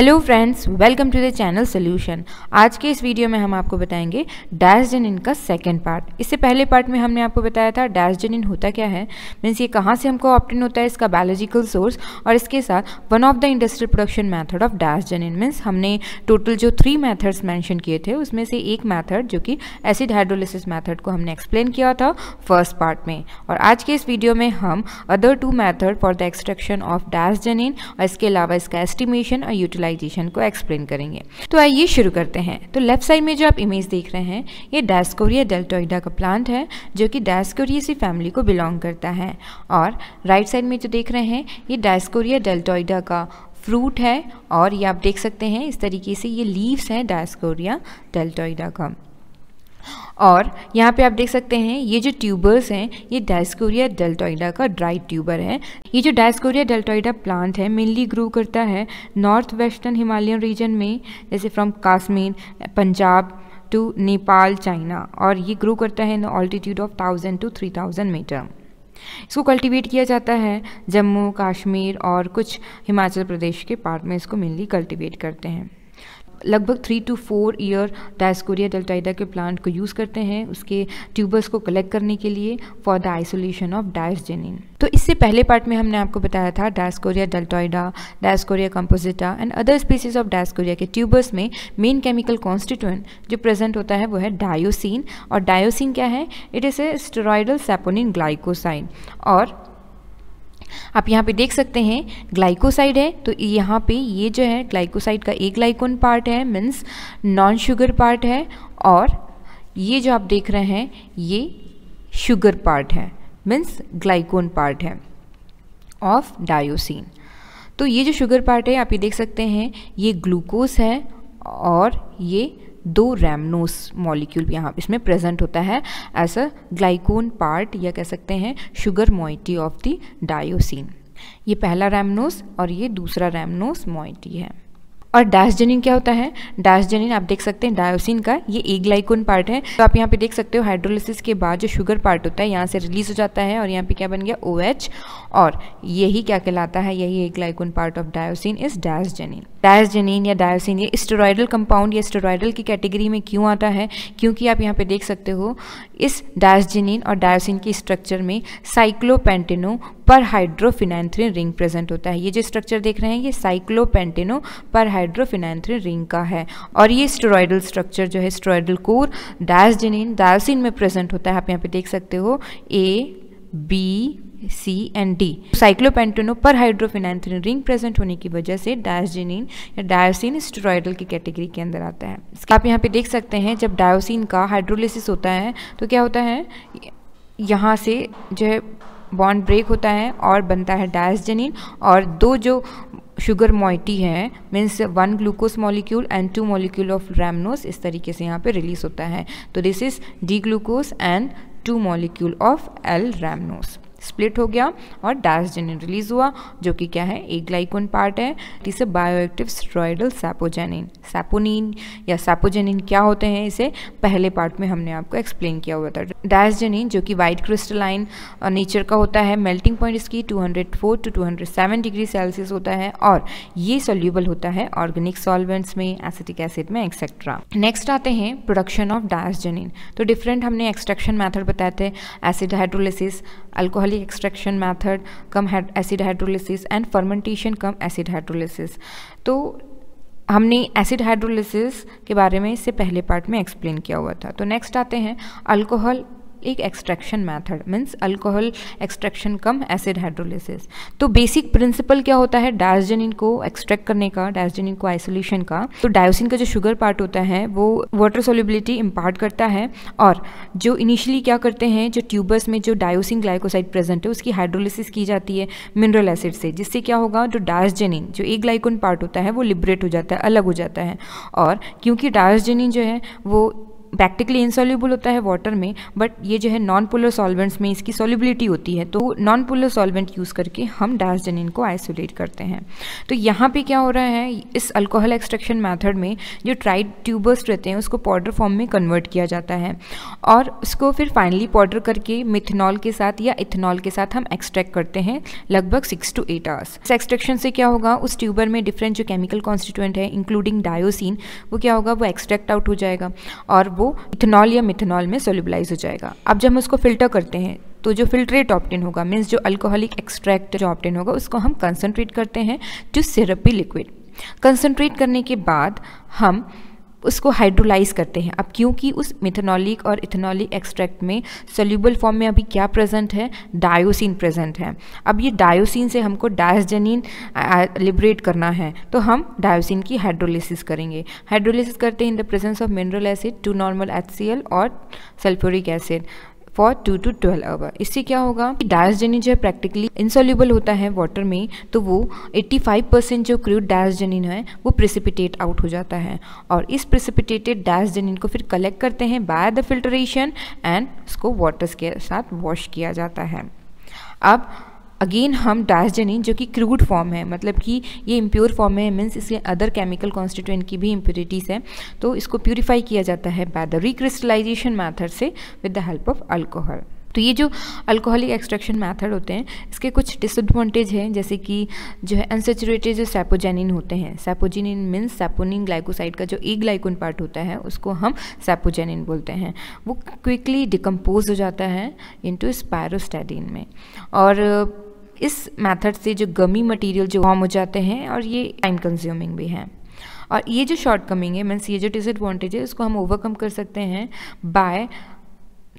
Hello friends welcome to the channel solution आज के इस वीडियो में हम आपको बताएंगे डैश इन का सेकेंड पार्ट इससे पहले पार्ट में हमने आपको बताया था डैश इन होता क्या है मीन्स ये कहाँ से हमको ऑप्टेन होता है इसका बायोलॉजिकल सोर्स और इसके साथ one of the industrial production method of diosgenin means हमने टोटल जो थ्री मैथड्स मैंशन किए थे उसमें से एक मैथड जो कि एसिड हाइड्रोलिसिस मैथड को हमने एक्सप्लेन किया था फर्स्ट पार्ट में और आज के इस वीडियो में हम other two method for the extraction of diosgenin और इसके अलावा इसका एस्टिमेशन और यूटिल विजुअलाइजेशन को एक्सप्लेन करेंगे तो आइए शुरू करते हैं तो लेफ्ट साइड में जो आप इमेज देख रहे हैं ये डायस्कोरिया डेल्टोइडा का प्लांट है जो कि डैस्कोरिएसी फैमिली को बिलोंग करता है और राइट साइड में जो देख रहे हैं ये डायस्कोरिया डेल्टोइडा का फ्रूट है और ये आप देख सकते हैं इस तरीके से ये लीव्स हैं डायस्कोरिया डेल्टोइडा का और यहाँ पे आप देख सकते हैं ये जो ट्यूबर्स हैं ये डायस्कोरिया डेल्टोइडा का ड्राई ट्यूबर है ये जो डायस्कोरिया डेल्टोइडा प्लांट है मेनली ग्रो करता है नॉर्थ वेस्टर्न हिमालयन रीजन में जैसे from Kashmir Punjab to Nepal China और ये ग्रो करता है in altitude of thousand to three thousand metre इसको कल्टीवेट किया जाता है जम्मू कश्मीर और कुछ हिमाचल प्रदेश के पार्ट में इसको मेनली कल्टीवेट करते हैं लगभग three to four year Dioscorea deltoidea के प्लांट को यूज़ करते हैं उसके ट्यूबर्स को कलेक्ट करने के लिए for the isolation of diosgenin तो इससे पहले पार्ट में हमने आपको बताया था Dioscorea deltoidea Dioscorea composita and other species of Dioscorea के ट्यूबर्स में मेन केमिकल कॉन्स्टिट्यूंट जो प्रेजेंट होता है वो है डायोसिन और डायोसिन क्या है it is a steroidal saponin glycoside और आप यहाँ पे देख सकते हैं ग्लाइकोसाइड है तो यहाँ पे ये जो है ग्लाइकोसाइड का एक ग्लाइकोन पार्ट है मीन्स नॉन शुगर पार्ट है और ये जो आप देख रहे हैं ये शुगर पार्ट है मीन्स ग्लाइकोन पार्ट है ऑफ डायोसिन तो ये जो शुगर पार्ट है आप ये देख सकते हैं ये ग्लूकोज है और ये दो रैमनोस मॉलिक्यूल यहाँ इसमें प्रेजेंट होता है एज अ ग्लाइकोन पार्ट या कह सकते हैं sugar moiety of the dioscin ये पहला रैमनोस और ये दूसरा रैमनोस मोइटी है और डैशजेनिन क्या होता है डैशजेनिन आप देख सकते हैं डायोसिन का ये एक ग्लाइकोन पार्ट है तो आप यहाँ पे देख सकते हो हाइड्रोलिसिस के बाद जो शुगर पार्ट होता है यहाँ से रिलीज हो जाता है और यहाँ पे क्या बन गया ओ OH, और यही क्या कहलाता है यही aglycone part of dioscin is diosgenin diosgenin या डायोसिन ये स्टेरॉयडल कंपाउंड या स्टेरॉयडल की कैटेगरी में क्यों आता है क्योंकि आप यहाँ पे देख सकते हो इस डायसजेनिन और डायोसिन की स्ट्रक्चर में साइक्लोपेंटेनो पर हाइड्रोफिनैंथ्रिन रिंग प्रेजेंट होता है ये जो स्ट्रक्चर देख रहे हैं ये साइक्लोपेंटेनो पर हाइड्रोफिनैंथ्रिन रिंग का है और ये स्टेरॉयडल स्ट्रक्चर जो है स्टेरॉयडल कोर डायसजेनिन डायोसिन में प्रेजेंट होता है आप यहाँ पे देख सकते हो A B C and D cyclopentanoperhydrophenanthrene ring present होने की वजह से डायजेनिन या डायोसिन स्टेरॉयडल की कैटेगरी के अंदर आता है आप यहाँ पे देख सकते हैं जब डायोसिन का हाइड्रोलिसिस होता है तो क्या होता है यहाँ से जो है बॉन्ड ब्रेक होता है और बनता है डायसजेनिन और दो जो शुगर मोइटी है means one glucose molecule and two molecule of rhamnose इस तरीके से यहाँ पे रिलीज होता है तो this is D glucose and two molecule of L rhamnose split हो गया और डायस्टेन रिलीज हुआ जो कि क्या है एक ग्लाइकोन पार्ट है इसे बायोएक्टिव स्ट्रॉयडल सैपोजेनिन सैपोनिन या सैपोजेनिन क्या होते हैं इसे पहले पार्ट में हमने आपको एक्सप्लेन किया हुआ था डायस्जेनिन जो कि वाइट क्रिस्टलाइन नेचर का होता है मेल्टिंग पॉइंट इसकी 204 टू 207 डिग्री सेल्सियस होता है और ये सोल्यूबल होता है ऑर्गेनिक सॉल्वेंट्स में एसिटिक एसिड में एक्सेट्रा नेक्स्ट आते हैं प्रोडक्शन ऑफ डायस्जेनिन तो डिफरेंट हमने एक्सट्रैक्शन मैथड बताए थे acid hydrolysis alcohol alcoholic extraction method cum acid hydrolysis and fermentation cum acid hydrolysis तो हमने एसिड हाइड्रोलिसिस के बारे में इससे पहले पार्ट में एक्सप्लेन किया हुआ था तो नेक्स्ट आते हैं अल्कोहल एक extraction method means alcohol extraction cum acid hydrolysis तो बेसिक प्रिंसिपल क्या होता है डायसजेनिन को एक्सट्रैक्ट करने का डायसजेनिन को आइसोलेशन का तो डायोसिन का जो शुगर पार्ट होता है वो वाटर सोलिबिलिटी इम्पार्ट करता है और जो इनिशियली क्या करते हैं जो ट्यूबर्स में जो डायोसिन ग्लाइकोसाइड प्रेजेंट है उसकी हाइड्रोलिसिस की जाती है मिनरल एसिड से जिससे क्या होगा जो डायसजेनिन जो एक ग्लाइकोन पार्ट होता है वो लिबरेट हो जाता है अलग हो जाता है और क्योंकि डायसजेनिन जो है वो प्रैक्टिकली इनसॉल्यूबल होता है वाटर में बट ये जो है नॉन पोलर सॉल्वेंट्स में इसकी सॉल्युबिलिटी होती है तो नॉन पोलर सॉल्वेंट यूज़ करके हम डायसडेनिन को आइसोलेट करते हैं तो यहाँ पे क्या हो रहा है इस अल्कोहल एक्सट्रैक्शन मैथड में जो ट्राइड ट्यूबर्स रहते हैं उसको पाउडर फॉर्म में कन्वर्ट किया जाता है और उसको फिर फाइनली पाउडर करके मिथेनॉल के साथ या इथेनॉल के साथ हम एक्सट्रैक्ट करते हैं लगभग सिक्स टू एट आवर्स इस एक्सट्रैक्शन से क्या होगा उस ट्यूबर में डिफरेंट जो केमिकल कॉन्स्टिट्यूएंट है इंक्लूडिंग डायोसिन वो क्या होगा वो एक्सट्रैक्ट आउट हो जाएगा और वो इथेनॉल या मिथेनॉल में सोलिबलाइज हो जाएगा अब जब हम उसको फिल्टर करते हैं तो जो फिल्ट्रेट ऑप्टेन होगा मीन्स जो अल्कोहलिक एक्सट्रैक्ट जो ऑप्टेन होगा उसको हम कंसनट्रेट करते हैं जो सिरपी लिक्विड कंसनट्रेट करने के बाद हम उसको हाइड्रोलाइज करते हैं अब क्योंकि उस मिथेनॉलिक और इथेनॉलिक एक्सट्रैक्ट में सोल्यूबल फॉर्म में अभी क्या प्रेजेंट है डायोसिन प्रेजेंट है अब ये डायोसिन से हमको डायसजेनिन लिबरेट करना है तो हम डायोसिन की हाइड्रोलिसिस करेंगे हाइड्रोलिसिस करते हैं in the presence of mineral acid two normal H और sulphuric acid for two to twelve hour इससे क्या होगा कि डायसजेनिन जो है प्रैक्टिकली इंसॉल्यूबल होता है वाटर में तो वो 85 परसेंट जो क्रूड डायसजेनिन है वो प्रिसिपिटेट आउट हो जाता है और इस प्रिसिपिटेटेड डायसजेनिन को फिर कलेक्ट करते हैं बाय द फिल्ट्रेशन एंड उसको वाटर्स के साथ वॉश किया जाता है अब अगेन हम डायसजेनिन जो कि क्रूड फॉर्म है मतलब कि ये इम्प्योर फॉर्म है मीन्स इसके अदर केमिकल कॉन्स्टिट्यूंट की भी इम्प्योरिटीज़ है तो इसको प्योरीफाई किया जाता है बाय द रिक्रिस्टलाइजेशन मैथड से with the help of alcohol तो ये जो अल्कोहलिक एक्सट्रैक्शन मेथड होते हैं इसके कुछ डिसएडवांटेज हैं जैसे कि जो है अनसेचुरेटेड जो सैपोजेनिन होते हैं सैपोजेनिन मीन्स सैपोनिन ग्लाइकोसाइड का जो ए ग्लाइकोन पार्ट होता है उसको हम सैपोजेनिन बोलते हैं वो क्विकली डिकम्पोज हो जाता है इनटू स्पायरोस्टेडिन में और इस मेथड से जो गमी मटेरियल जो फॉर्म हो जाते हैं और ये टाइम कंज्यूमिंग भी हैं और ये जो शॉर्ट कमिंग है मीन्स ये जो डिसएडवांटेज है इसको हम ओवरकम कर सकते हैं by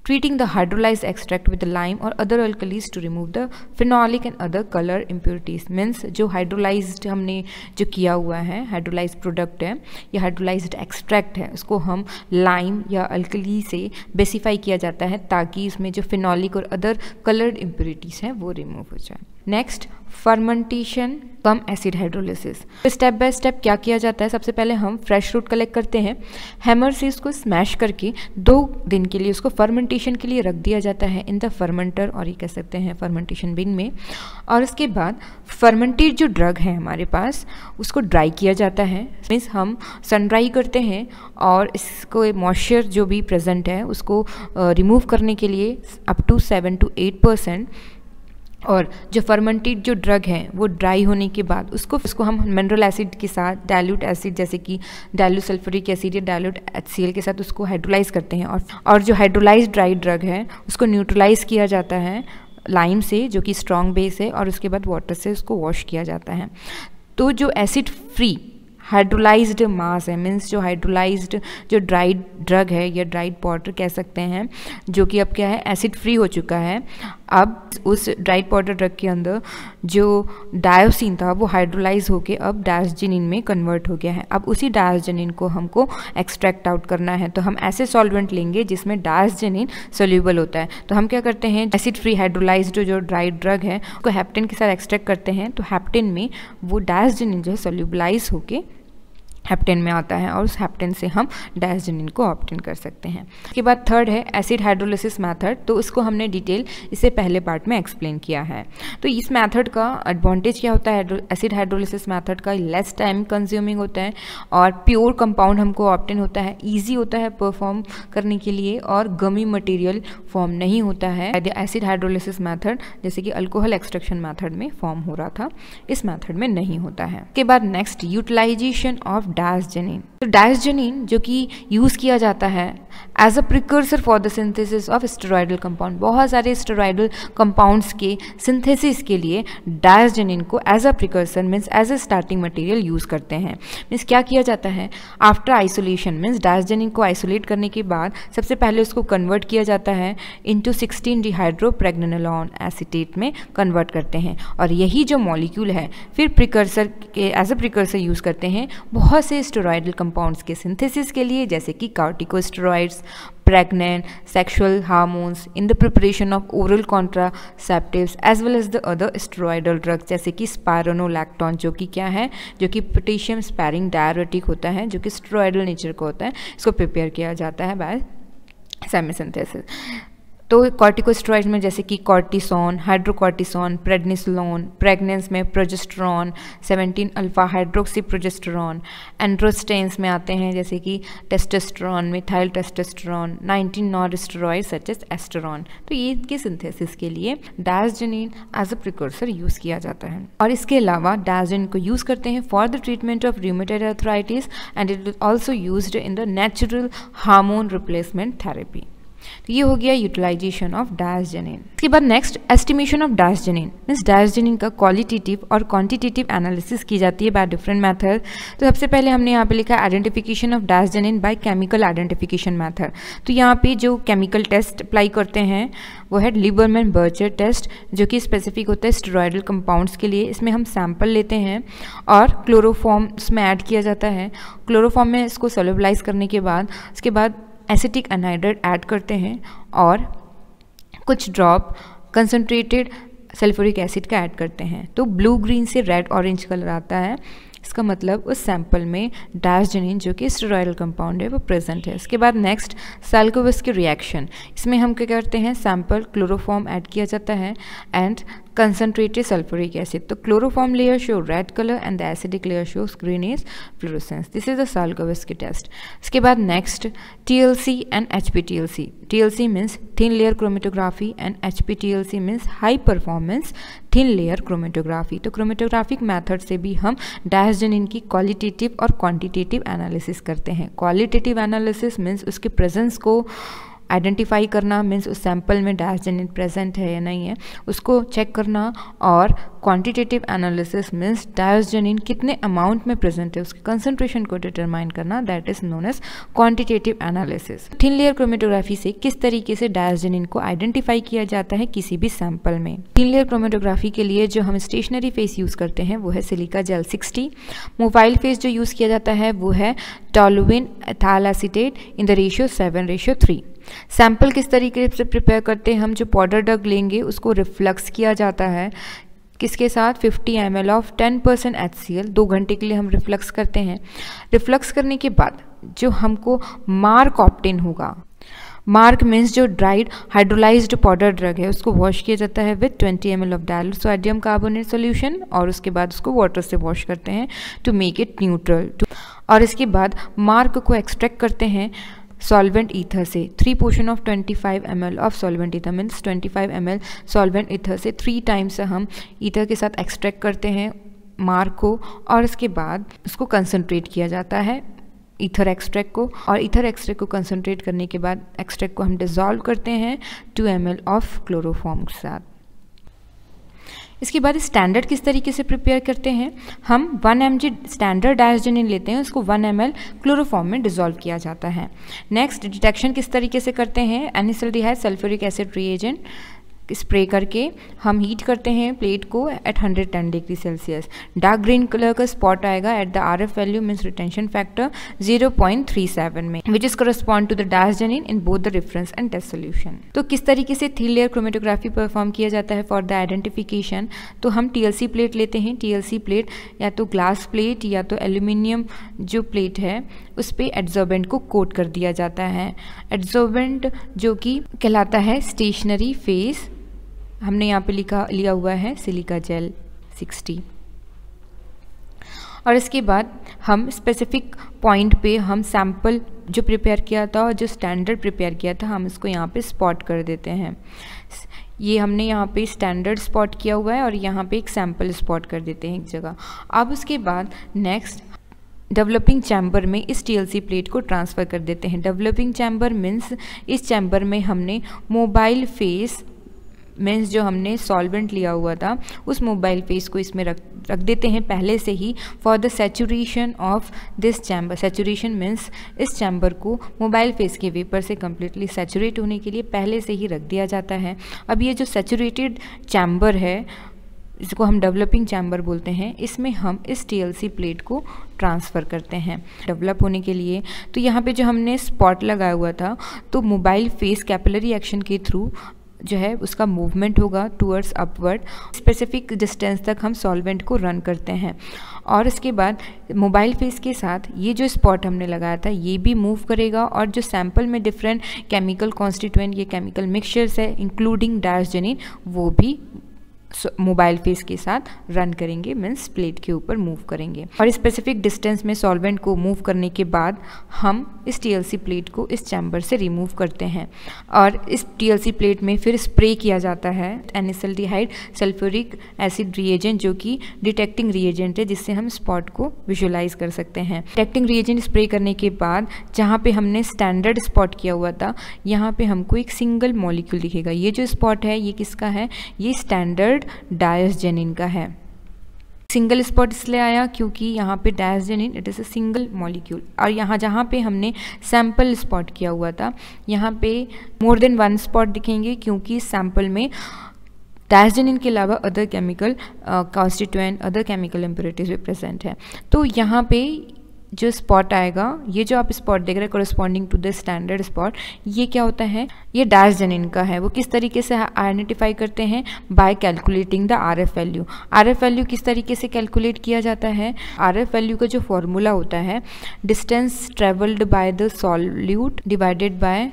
treating the hydrolyzed extract with the lime or other alkalis to remove the phenolic and other color impurities means जो हाइड्रोलाइज्ड हमने जो किया हुआ है हाइड्रोलाइज्ड प्रोडक्ट है या हाइड्रोलाइज्ड एक्सट्रैक्ट है उसको हम लाइम या अल्कली से बेसिफाई किया जाता है ताकि इसमें जो फिनॉलिक और अदर कलर्ड इम्प्योरिटीज़ हैं वो रिमूव हो जाए next fermentation cum acid hydrolysis step by step क्या किया जाता है सबसे पहले हम फ्रेश रूट कलेक्ट करते हैं हैमर से इसको स्मैश करके दो दिन के लिए उसको फर्मेंटेशन के लिए रख दिया जाता है इन द फर्मेंटर और ये कह सकते हैं फर्मेंटेशन बिन में और उसके बाद फर्मेंटेड जो ड्रग है हमारे पास उसको ड्राई किया जाता है मीन्स हम सन ड्राई करते हैं और इसको मॉइस्चर जो भी प्रेजेंट है उसको रिमूव करने के लिए up to seven to eight percent और जो फर्मेंटेड जो ड्रग है वो ड्राई होने के बाद उसको उसको हम मिनरल एसिड के साथ डाइल्यूट एसिड जैसे कि डाइल्यूट सल्फ्यूरिक एसिड या डाइल्यूट एच के साथ उसको हाइड्रोलाइज करते हैं और और जो हाइड्रोलाइज ड्राई ड्रग है उसको न्यूट्रलाइज किया जाता है लाइम से जो कि स्ट्रॉन्ग बेस है और उसके बाद वाटर से उसको वॉश किया जाता है तो जो एसिड फ्री हाइड्रोलाइज्ड मास है मीन्स जो हाइड्रोलाइज्ड जो ड्राइड ड्रग है या ड्राइड पाउडर कह सकते हैं जो कि अब क्या है एसिड फ्री हो चुका है अब उस ड्राइड पाउडर ड्रग के अंदर जो डायोसिन था वो हाइड्रोलाइज होके अब डायसजिनिन में कन्वर्ट हो गया है अब उसी डायसजिनिन को हमको एक्सट्रैक्ट आउट करना है तो हम ऐसे सॉल्वेंट लेंगे जिसमें डायसजिनिन सोल्यूबल होता है तो हम क्या करते हैं एसिड फ्री हाइड्रोलाइज जो ड्राइड ड्रग है उसको हैप्टिन के साथ एक्सट्रैक्ट करते हैं तो हैप्टिन में वो डायसजिनिन जो है सोल्यूबलाइज होकर हेप्टेन में आता है और उस हेप्टेन से हम डायजनिन को ऑप्टेन कर सकते हैं इसके बाद थर्ड है एसिड हाइड्रोलिसिस मेथड तो इसको हमने डिटेल इसे पहले पार्ट में एक्सप्लेन किया है तो इस मेथड का एडवांटेज क्या होता है एसिड हाइड्रोलिसिस मेथड का लेस टाइम कंज्यूमिंग होता है और प्योर कंपाउंड हमको ऑप्टेन होता है ईजी होता है परफॉर्म करने के लिए और गमी मटेरियल फॉर्म नहीं होता है एसिड हाइड्रोलिसिस मैथड जैसे कि अल्कोहल एक्सट्रक्शन मैथड में फॉर्म हो रहा था इस मैथड में नहीं होता है उसके बाद नेक्स्ट यूटिलाइजेशन ऑफ डायसजेनिन तो डायसजेनिन जो कि यूज़ किया जाता है as a precursor for the synthesis of steroidal compound बहुत सारे स्टेरॉयडल कंपाउंड्स के सिंथेसिस के लिए डायसजेनिन को as a precursor means as a starting material use करते हैं मीन्स क्या किया जाता है आफ्टर आइसोलेशन मीन्स डायसजेनिन को आइसोलेट करने के बाद सबसे पहले उसको कन्वर्ट किया जाता है इंटू सिक्सटीन डिहाइड्रोप्रेग्नोलॉन एसिटेट में कन्वर्ट करते हैं और यही जो मॉलिक्यूल है फिर प्रिकर्सर के एज अ प्रिकर्सर यूज़ करते हैं बहुत से स्टेरॉयडल कंपाउंड्स के सिंथेसिस के लिए जैसे कि corticosteroids pregnant sexual hormones in the preparation of oral contraceptive as well as the other steroidal drugs जैसे कि स्पायरोनोलैक्टॉन जो कि क्या है जो कि पोटेशियम स्पैरिंग डायरेटिक होता है जो कि स्टेरॉयडल नेचर का होता है इसको प्रिपेयर किया जाता है बाय सेमी तो कॉर्टिकोस्ट्रॉइड में जैसे कि कॉर्टिसोन हाइड्रोकॉर्टिसोन प्रेडनिसलोन प्रेगनेंस में progesterone 17 alpha hydroxy progesterone androstanes में आते हैं जैसे कि testosterone methyl testosterone 19 non such S estrone तो ये इनके सिंथेसिस के लिए diosgenin as a precursor use किया जाता है और इसके अलावा डायजन को यूज़ करते हैं for the treatment of rheumatoid arthritis and it also use in the natural hormone replacement therapy तो ये हो गया यूटिलाइजेशन ऑफ डायजेनिन इसके बाद next estimation of diosgenin means diosgenin का क्वालिटेटिव और क्वान्टिटेटिव एनालिसिस की जाती है बाय डिफरेंट मैथड तो सबसे पहले हमने यहाँ पे लिखा identification of diosgenin by chemical identification method तो यहाँ पे जो केमिकल टेस्ट अप्लाई करते हैं वो है लिबरमैन बर्चर टेस्ट जो कि स्पेसिफिक होता है स्टेरॉयडल कंपाउंड्स के लिए इसमें हम सैम्पल लेते हैं और क्लोरोफॉर्म इसमें ऐड किया जाता है क्लोरोफॉर्म में इसको सोलेबलाइज करने के बाद उसके बाद एसिटिक अनहाइड्रेट ऐड करते हैं और कुछ ड्रॉप कंसनट्रेटेड सल्फ्यूरिक एसिड का ऐड करते हैं तो ब्लू ग्रीन से रेड ऑरेंज कलर आता है इसका मतलब उस सैंपल में डायसजेनिन जो कि स्टेरॉयल कंपाउंड है वो प्रेजेंट है इसके बाद नेक्स्ट सैल्कोवस की रिएक्शन इसमें हम क्या करते हैं सैंपल क्लोरोफॉर्म ऐड किया जाता है and concentrated sulfuric acid. The chloroform layer shows red color and the acidic layer shows greenish fluorescence. This is the Salkowski test. इसके बाद next TLC and HPTLC. TLC means thin layer chromatography and HPTLC means high performance thin layer chromatography तो chromatographic method से भी हम डायसजनिन की qualitative और quantitative analysis करते हैं क्वालिटेटिव एनालिसिस मीन्स उसके प्रेजेंस को आइडेंटिफाई करना मीन्स उस सैंपल में डायस्टेनिन प्रेजेंट है या नहीं है उसको चेक करना और क्वांटिटेटिव एनालिसिस मीन्स डायोजेनिन कितने अमाउंट में प्रेजेंट है उसके कंसनट्रेशन को डिटरमाइन करना that is known as quantitative analysis thin layer chromatography से किस तरीके से डायोजेनिन को आइडेंटिफाई किया जाता है किसी भी सैंपल में थिन लेयर क्रोमेटोग्राफी के लिए जो हम स्टेशनरी फेस यूज़ करते हैं वो है silica gel sixty mobile phase जो यूज़ किया जाता है वो है toluene ethyl acetate in the ratio seven ratio three sample किस तरीके से प्रिपेयर करते हैं हम जो पाउडर डग लेंगे उसको रिफ्लक्स किया जाता है किसके साथ 50 M of 10 percent H C L दो घंटे के लिए हम रिफ्लक्स करते हैं रिफ्लक्स करने के बाद जो हमको मार्क ऑप्टेन होगा मार्क मीन्स जो ड्राइड हाइड्रोलाइज्ड पाउडर ड्रग है उसको वॉश किया जाता है with 20 M L of dilute sodium carbonate solution और उसके बाद उसको वाटर से वॉश करते हैं टू मेक इट न्यूट्रल और इसके बाद मार्क को एक्सट्रैक्ट करते हैं सॉल्वेंट ईथर से three portion of 25 five M L of solvent ether means 25 five M L solvent ether से थ्री टाइम्स हम ईथर के साथ एक्सट्रैक्ट करते हैं मार्क को और इसके बाद उसको कंसनट्रेट किया जाता है ईथर एक्सट्रैक्ट को और ईथर एक्सट्रैक्ट को कंसनट्रेट करने के बाद एक्सट्रैक्ट को हम डिजॉल्व करते हैं टू एम ऑफ क्लोरोफॉर्म के साथ इसके बाद स्टैंडर्ड किस तरीके से प्रिपेयर करते हैं हम 1 एम स्टैंडर्ड डायजेनिन लेते हैं उसको 1 एम क्लोरोफॉर्म में डिजोल्व किया जाता है नेक्स्ट डिटेक्शन किस तरीके से करते हैं anisaldehyde sulphuric acid reagent spray करके हम हीट करते हैं प्लेट को at 110 degree Celsius dark green colour का स्पॉट आएगा at the R F value means retention factor 0.37 में which is correspond to the diosgenin in both the reference and test solution तो किस तरीके से थ्री लेयर क्रोमेटोग्राफी परफॉर्म किया जाता है फॉर द आइडेंटिफिकेशन तो हम टी प्लेट लेते हैं टी प्लेट या तो ग्लास प्लेट या तो एल्यूमिनियम जो प्लेट है उस पर एड्जॉर्बेंट को कोट कर दिया जाता है एड्जॉर्बेंट जो कि कहलाता है स्टेशनरी फेस हमने यहाँ पे लिखा लिया हुआ है सिलिका जेल 60 और इसके बाद हम स्पेसिफिक पॉइंट पे हम सैम्पल जो प्रिपेयर किया था और जो स्टैंडर्ड प्रिपेयर किया था हम इसको यहाँ पे स्पॉट कर देते हैं ये हमने यहाँ पे स्टैंडर्ड स्पॉट किया हुआ है और यहाँ पे एक सैम्पल स्पॉट कर देते हैं एक जगह अब उसके बाद नेक्स्ट डेवलपिंग चैम्बर में इस टी प्लेट को ट्रांसफ़र कर देते हैं डेवलपिंग चैम्बर मीन्स इस चैम्बर में हमने मोबाइल फेस मीन्स जो हमने सॉल्वेंट लिया हुआ था उस मोबाइल फेस को इसमें रख रख देते हैं पहले से ही for the saturation of this chamber saturation means इस चैम्बर को मोबाइल फेस के वेपर से कम्प्लीटली सेचुरेट होने के लिए पहले से ही रख दिया जाता है अब ये जो सेचुरेटेड चैम्बर है जिसको हम डेवलपिंग चैम्बर बोलते हैं इसमें हम इस टीएलसी प्लेट को ट्रांसफ़र करते हैं डेवलप होने के लिए तो यहाँ पे जो हमने स्पॉट लगाया हुआ था तो मोबाइल फेस कैपिलरी एक्शन के थ्रू जो है उसका मूवमेंट होगा टूअर्ड्स अपवर्ड स्पेसिफिक डिस्टेंस तक हम सॉल्वेंट को रन करते हैं और इसके बाद मोबाइल फेस के साथ ये जो स्पॉट हमने लगाया था ये भी मूव करेगा और जो सैम्पल में डिफरेंट केमिकल कॉन्स्टिट्यूएंट ये केमिकल मिक्सचर्स है इंक्लूडिंग डायसजेनिन वो भी मोबाइल फेस के साथ रन करेंगे मीन्स प्लेट के ऊपर मूव करेंगे और स्पेसिफिक डिस्टेंस में सॉल्वेंट को मूव करने के बाद हम इस टीएलसी प्लेट को इस चैम्बर से रिमूव करते हैं और इस टीएलसी प्लेट में फिर स्प्रे किया जाता है एनिसल्डिहाइड सल्फ्यूरिक एसिड रिएजेंट जो कि डिटेक्टिंग रिएजेंट है जिससे हम स्पॉट को विजुलाइज कर सकते हैं डिटेक्टिंग रिएजेंट स्प्रे करने के बाद जहाँ पे हमने स्टैंडर्ड स्पॉट किया हुआ था यहाँ पर हमको एक सिंगल मॉलिक्यूल दिखेगा ये जो स्पॉट है ये किसका है ये स्टैंडर्ड एसिड डायसजेनिन का है सिंगल स्पॉट इसलिए आया क्योंकि यहाँ पे diosgenin it is a single molecule और यहाँ जहाँ पे हमने सैम्पल स्पॉट किया हुआ था यहाँ पे मोर देन वन स्पॉट दिखेंगे क्योंकि सैम्पल में डायजेनिन के अलावा other chemical constituent other chemical impurities भी प्रेजेंट है तो यहाँ पे जो स्पॉट आएगा ये जो आप स्पॉट देख रहे हैं corresponding to the standard spot ये क्या होता है ये डैश जनिन का है वो किस तरीके से आइडेंटिफाई करते हैं by calculating the R F value R F value किस तरीके से कैलकुलेट किया जाता है आर एफ वैल्यू का जो फॉर्मूला होता है distance travelled by the solute divided by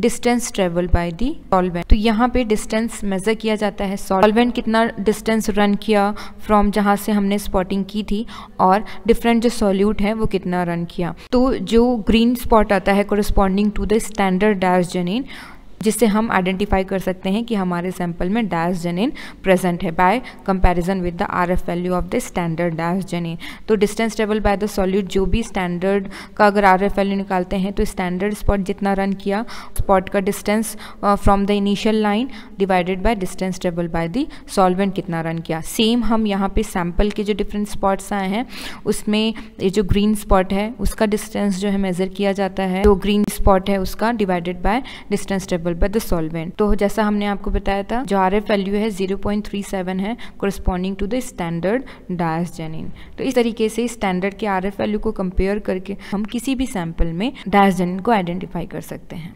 distance travel by the solvent तो यहाँ पे डिस्टेंस मेज़र किया जाता है सॉल्वेंट कितना डिस्टेंस रन किया फ्रॉम जहाँ से हमने स्पॉटिंग की थी और डिफरेंट जो सॉल्यूट है वो कितना रन किया तो जो ग्रीन स्पॉट आता है corresponding to the standard diosgenin जिससे हम आइडेंटिफाई कर सकते हैं कि हमारे सैंपल में डैश जनिन प्रेजेंट है by comparison with the R F value of the standard diosgenin तो डिस्टेंस टेबल बाय द सॉल्यूट जो भी स्टैंडर्ड का अगर आर एफ वैल्यू निकालते हैं तो स्टैंडर्ड स्पॉट जितना रन किया स्पॉट का distance from the initial line divided by distance टेबल बाय द सॉल्वेंट कितना रन किया सेम हम यहाँ पे सैंपल के जो डिफरेंट स्पॉट्स आए हैं उसमें ये जो ग्रीन स्पॉट है उसका डिस्टेंस जो है मेज़र किया जाता है जो ग्रीन स्पॉट है उसका डिवाइडेड बाय डिस्टेंस टेबल soluble बाय द सॉल्वेंट तो जैसा हमने आपको बताया था जो आर एफ वैल्यू है 0.37 है corresponding to the standard diosgenin तो इस तरीके से स्टैंडर्ड के आर एफ वैल्यू को कंपेयर करके हम किसी भी सैंपल में डायसजेनिन को आइडेंटिफाई कर सकते हैं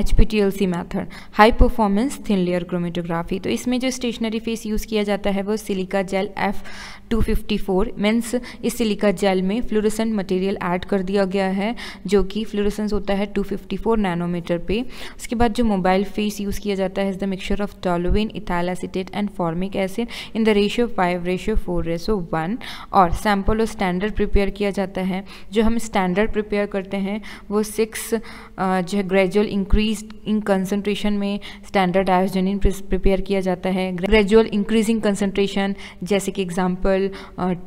H P T L C method high performance thin layer chromatography तो इसमें जो स्टेशनरी फेस यूज़ किया जाता है वो silica gel F two fifty four means इस सिलिका जेल में फ्लोरोसेंट मटेरियल ऐड कर दिया गया है जो कि फ्लोरोसेंस होता है टू फिफ्टी फोर नैनोमीटर पे उसके बाद जो मोबाइल फेस यूज़ किया जाता है is the mixture of toluene ethyl acetate and formic acid in the ratio five ratio four ratio one और सैम्पल और स्टैंडर्ड प्रिपेयर किया जाता है जो हम स्टैंडर्ड प्रिपेयर करते हैं वो सिक्स जो है ग्रेजुअल इंक्रीज इन कंसनट्रेशन में स्टैंडर्ड आयोजनिन प्रिपेयर किया जाता है ग्रेजुअल इंक्रीजिंग कंसनट्रेशन जैसे कि example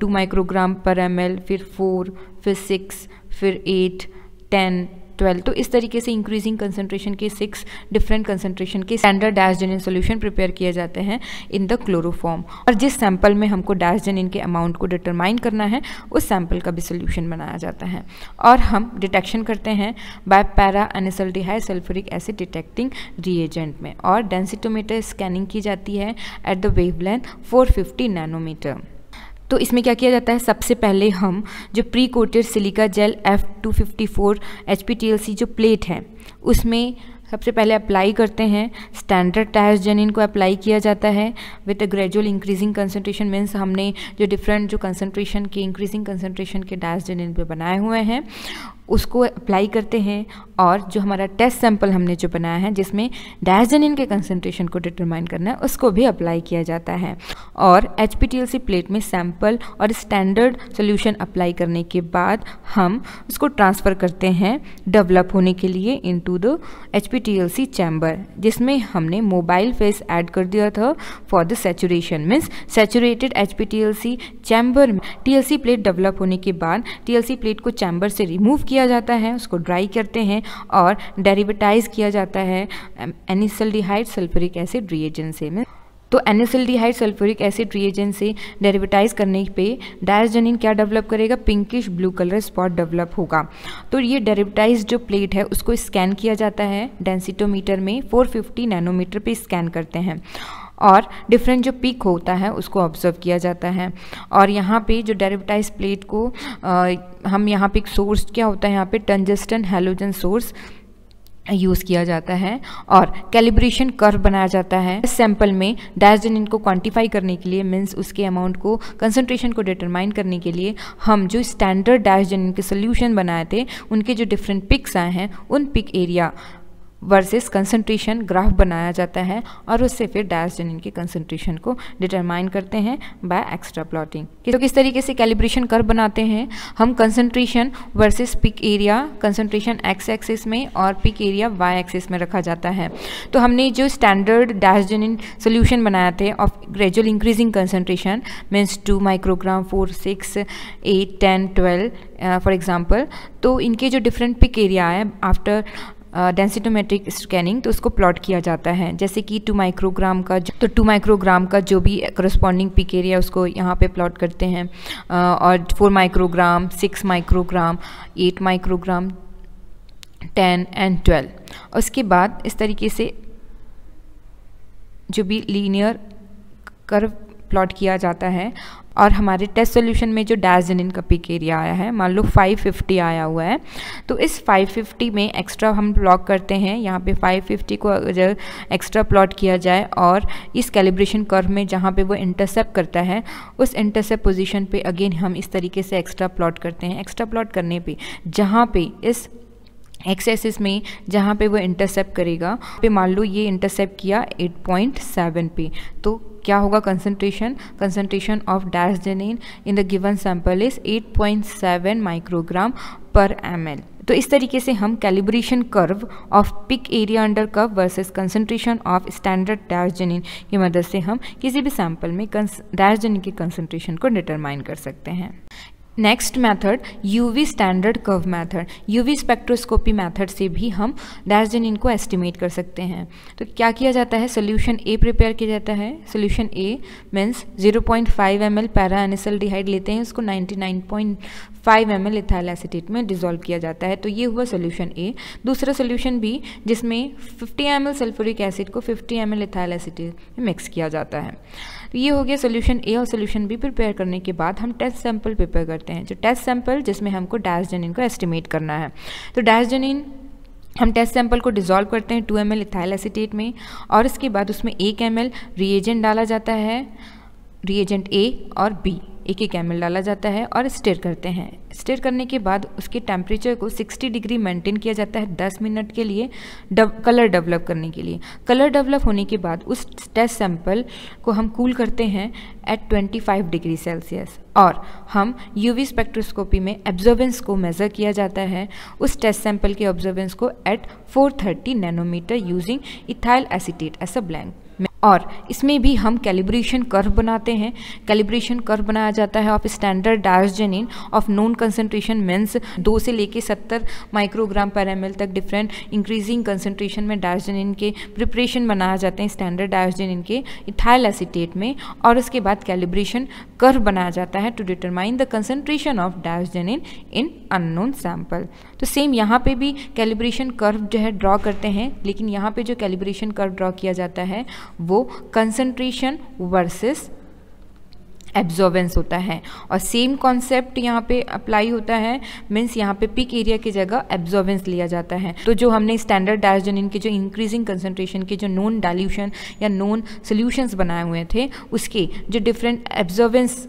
two microgram per M फिर फोर फिर सिक्स फिर एट टेन ट्वेल्व तो इस तरीके से इंक्रीजिंग कंसनट्रेशन के सिक्स डिफरेंट कंसनट्रेशन के स्टैंडर्ड इन सोल्यूशन प्रिपेयर किए जाते हैं इन द क्लोरोफॉर्म और जिस सैंपल में हमको इन के अमाउंट को डिटरमाइन करना है उस सैंपल का भी सोल्यूशन बनाया जाता है और हम डिटेक्शन करते हैं by para anisaldehyde sulphuric acid detecting reagent में और डेंसिटोमीटर स्कैनिंग की जाती है एट द वेवलेंथ 450 नैनोमीटर तो इसमें क्या किया जाता है सबसे पहले हम जो pre coated silica gel F two fifty four H P T L C जो प्लेट है उसमें सबसे पहले अप्लाई करते हैं स्टैंडर्ड जेनिन को अप्लाई किया जाता है with a gradual increasing concentration means हमने जो डिफरेंट जो कंसनट्रेशन के इंक्रीजिंग कंसनट्रेशन के जेनिन पे बनाए हुए हैं उसको अप्लाई करते हैं और जो हमारा टेस्ट सैंपल हमने जो बनाया है जिसमें डायजेनिन के कंसनट्रेशन को डिटरमाइन करना है उसको भी अप्लाई किया जाता है और एच प्लेट में सैंपल और स्टैंडर्ड सोल्यूशन अप्लाई करने के बाद हम उसको ट्रांसफ़र करते हैं डेवलप होने के लिए into the H chamber जिसमें हमने मोबाइल फेस ऐड कर दिया था for the saturation means saturated H chamber में टी प्लेट डेवलप होने के बाद टी प्लेट को चैम्बर से रिमूव किया किया जाता है उसको ड्राई करते हैं और डेरिवेटाइज किया जाता है एनिसल्डिहाइड सल्फ्यूरिक एसिड रिएजेंट से में तो एनिसल्डिहाइड सल्फ्यूरिक एसिड रिएजेंट से डेरिवेटाइज करने पे डायजनिन क्या डेवलप करेगा pinkish blue colour spot develop होगा तो ये डेरिवेटाइज जो प्लेट है उसको स्कैन किया जाता है डेंसिटोमीटर में 450 नैनोमीटर पे स्कैन करते हैं और डिफरेंट जो पीक होता है उसको ऑब्जर्व किया जाता है और यहाँ पे जो डेरिवटाइज प्लेट को आ, हम यहाँ पे एक सोर्स क्या होता है यहाँ पे टंजस्टन हेलोजन सोर्स यूज़ किया जाता है और कैलिब्रेशन कर्व बनाया जाता है इस सैंपल में डायजनिन को क्वांटिफाई करने के लिए मीन्स उसके अमाउंट को कंसनट्रेशन को डिटरमाइन करने के लिए हम जो स्टैंडर्ड डायजनिन के सोल्यूशन बनाए थे उनके जो डिफरेंट पिक्स आए हैं उन peak area versus concentration graph बनाया जाता है और उससे फिर डैश की कंसंट्रेशन को डिटरमाइन करते हैं बाय एक्स्ट्रा प्लॉटिंग तो किस तरीके से कैलिब्रेशन कर बनाते हैं हम concentration versus peak area concentration X axis में और पिक एरिया वाई एक्सिस में रखा जाता है तो हमने जो स्टैंडर्ड डैश सोल्यूशन बनाया थे of gradual increasing concentration means two microgram four six eight ten twelve for example तो इनके जो डिफरेंट पिक एरिया है आफ्टर डेंसिटोमेट्रिक स्कैनिंग तो उसको प्लॉट किया जाता है जैसे कि टू माइक्रोग्राम का तो टू माइक्रोग्राम का जो भी करस्पॉन्डिंग पिक एरिया उसको यहाँ पे प्लॉट करते हैं uh, और four microgram six microgram eight microgram ten and twelve उसके बाद इस तरीके से जो भी लीनियर कर्व प्लॉट किया जाता है और हमारे टेस्ट सोल्यूशन में जो डायजेनिन का पिक एरिया आया है मान लो 550 आया हुआ है तो इस 550 में एक्स्ट्रा हम प्लॉट करते हैं यहाँ पे 550 को अगर एक्स्ट्रा प्लॉट किया जाए और इस कैलिब्रेशन कर्व में जहाँ पे वो इंटरसेप्ट करता है उस इंटरसेप्ट पोजिशन पर अगेन हम इस तरीके से एक्स्ट्रा प्लॉट करते हैं एक्स्ट्रा प्लॉट करने पर जहाँ पर इस एक्सेसिस में जहाँ पे वो इंटरसेप्ट करेगा पे मान लो ये इंटरसेप्ट किया 8.7 पे तो क्या होगा concentration concentration of diosgenin in the given sample is 8.7 microgram per M तो इस तरीके से हम calibration curve of peak area under curve versus concentration of standard diosgenin की मदद से हम किसी भी सैंपल में डायस्जेनिन के कंसंट्रेशन को डिटरमाइन कर सकते हैं next method UV standard curve method UV spectroscopy method से भी हम डैशजन इनको एस्टिमेट कर सकते हैं तो क्या किया जाता है सोल्यूशन ए प्रिपेयर किया जाता है solution A means 0.5 point five M L para anisaldehyde लेते हैं उसको 99.5 एम एल इथाइल एसिटेट में डिजोल्व किया जाता है तो ये हुआ सोल्यूशन ए दूसरा सोल्यूशन बी जिसमें fifty M L sulphuric acid को fifty M L ethyl acetate में मिक्स किया जाता है तो ये हो गया सोल्यूशन ए और सोल्यूशन बी प्रिपेयर करने के बाद हम टेस्ट सैम्पल प्रिपेयर करते करते हैं जो टेस्ट सैंपल जिसमें हमको डैश जनिन को एस्टिमेट करना है तो डैश जनिन हम टेस्ट सैंपल को डिज़ोल्व करते हैं 2 एम एल इथाइल एसिटेट में और इसके बाद उसमें 1 एम एल रिएजेंट डाला जाता है रिएजेंट ए और बी एक एक एम डाला जाता है और स्टेयर करते हैं स्टेयर करने के बाद उसके टेम्परेचर को 60 डिग्री मेंटेन किया जाता है 10 मिनट के लिए डब कलर डेवलप करने के लिए कलर डेवलप होने के बाद उस टेस्ट सैंपल को हम कूल करते हैं एट 25 डिग्री सेल्सियस और हम यूवी स्पेक्ट्रोस्कोपी में एब्जॉर्बेंस को मेज़र किया जाता है उस टेस्ट सैंपल के ऑब्जर्वेंस को at 430 nanometre using ethyl acetate as blank और इसमें भी हम कैलिब्रेशन कर्व बनाते हैं कैलिब्रेशन कर्व बनाया जाता है of standard diosgenin of known concentration means दो से लेके सत्तर माइक्रोग्राम पर एम तक डिफरेंट इंक्रीजिंग कंसनट्रेशन में डायसजेनिन के प्रिपरेशन बनाया जाते हैं स्टैंडर्ड डायजेनिन के इथाइल एसिटेट में और उसके बाद कैलिब्रेशन कर्व बनाया जाता है to determine the concentration of diosgenin in unknown sample तो सेम यहाँ पे भी कैलिब्रेशन कर्व जो है ड्रॉ करते हैं लेकिन यहाँ पे जो कैलिब्रेशन कर्व ड्रॉ किया जाता है वो कंसनट्रेशन वर्सेस एब्जॉर्बेंस होता है और सेम कॉन्सेप्ट यहाँ पे अप्लाई होता है मीन्स यहाँ पे पिक एरिया की जगह एब्जॉर्बेंस लिया जाता है तो जो हमने स्टैंडर्ड डायजन के जो इंक्रीजिंग कंसनट्रेशन के जो नॉन डाइल्यूशन या नॉन सोल्यूशंस बनाए हुए थे उसके जो डिफरेंट एब्जॉर्बेंस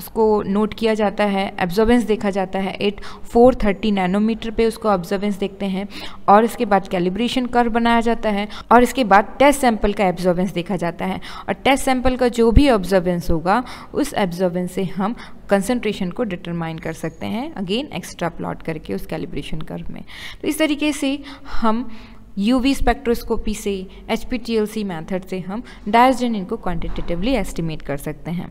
उसको नोट किया जाता है एब्जॉर्बेंस देखा जाता है एट फोर थर्टी नैनोमीटर पे उसको ऑब्जर्वेंस देखते हैं और इसके बाद कैलिब्रेशन कर्व बनाया जाता है और इसके बाद टेस्ट सैंपल का एब्जॉर्बेंस देखा जाता है और टेस्ट सैंपल का जो भी ऑब्जर्वेंस होगा उस एब्जॉर्बेंस से हम कंसनट्रेशन को डिटरमाइन कर सकते हैं अगेन एक्स्ट्रा प्लॉट करके उस कैलिब्रेशन कर्व में तो इस तरीके से हम यूवी स्पेक्ट्रोस्कोपी से एच मेथड से हम डायसजन इनको क्वांटिटेटिवली एस्टिमेट कर सकते हैं